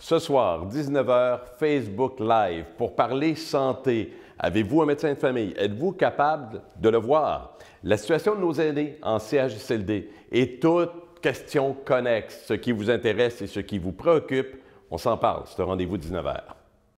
Ce soir, 19h, Facebook Live pour parler santé. Avez-vous un médecin de famille? Êtes-vous capable de le voir? La situation de nos aînés en CHSLD et toutes question connexes, ce qui vous intéresse et ce qui vous préoccupe, on s'en parle. C'est un rendez-vous 19h.